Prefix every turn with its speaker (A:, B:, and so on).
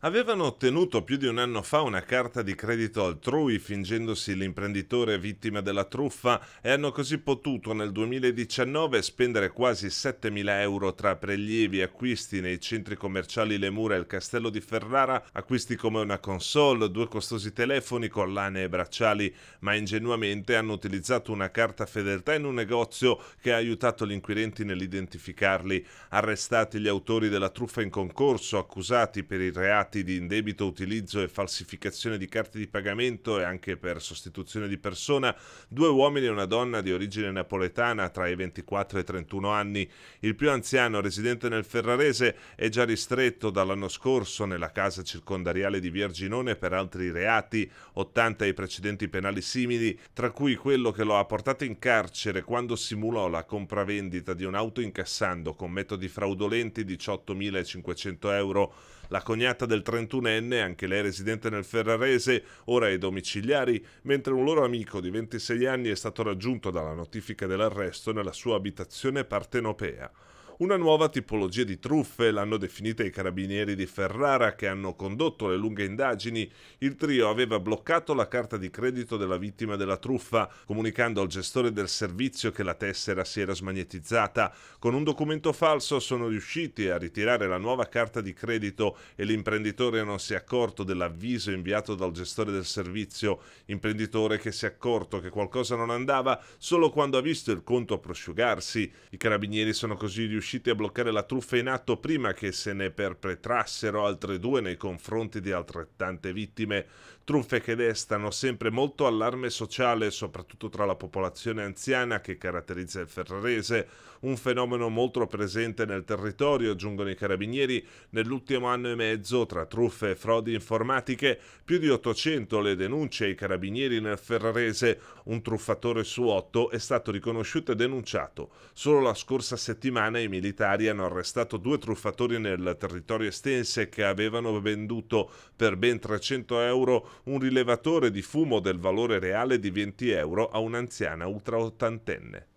A: Avevano ottenuto più di un anno fa una carta di credito altrui fingendosi l'imprenditore vittima della truffa e hanno così potuto nel 2019 spendere quasi 7.000 euro tra prelievi e acquisti nei centri commerciali Le Mura e il Castello di Ferrara, acquisti come una console, due costosi telefoni, collane e bracciali, ma ingenuamente hanno utilizzato una carta fedeltà in un negozio che ha aiutato gli inquirenti nell'identificarli. Arrestati gli autori della truffa in concorso, accusati per i reati reati di indebito utilizzo e falsificazione di carte di pagamento e anche per sostituzione di persona, due uomini e una donna di origine napoletana tra i 24 e i 31 anni. Il più anziano, residente nel Ferrarese, è già ristretto dall'anno scorso nella casa circondariale di Virginone per altri reati, 80 e precedenti penali simili, tra cui quello che lo ha portato in carcere quando simulò la compravendita di un'auto incassando con metodi fraudolenti 18.500 euro. La cognata del del 31enne, anche lei residente nel Ferrarese, ora ai domiciliari, mentre un loro amico di 26 anni è stato raggiunto dalla notifica dell'arresto nella sua abitazione partenopea una nuova tipologia di truffe, l'hanno definita i carabinieri di Ferrara che hanno condotto le lunghe indagini. Il trio aveva bloccato la carta di credito della vittima della truffa, comunicando al gestore del servizio che la tessera si era smagnetizzata. Con un documento falso sono riusciti a ritirare la nuova carta di credito e l'imprenditore non si è accorto dell'avviso inviato dal gestore del servizio, imprenditore che si è accorto che qualcosa non andava solo quando ha visto il conto prosciugarsi. I carabinieri sono così riusciti riusciti a bloccare la truffa in atto prima che se ne perpetrassero altre due nei confronti di altrettante vittime, truffe che destano sempre molto allarme sociale, soprattutto tra la popolazione anziana che caratterizza il ferrarese, un fenomeno molto presente nel territorio, aggiungono i carabinieri, nell'ultimo anno e mezzo tra truffe e frodi informatiche, più di 800 le denunce ai carabinieri nel ferrarese, un truffatore su 8 è stato riconosciuto e denunciato. Solo la scorsa settimana i militari hanno arrestato due truffatori nel territorio estense che avevano venduto per ben 300 euro un rilevatore di fumo del valore reale di 20 euro a un'anziana ultraottantenne.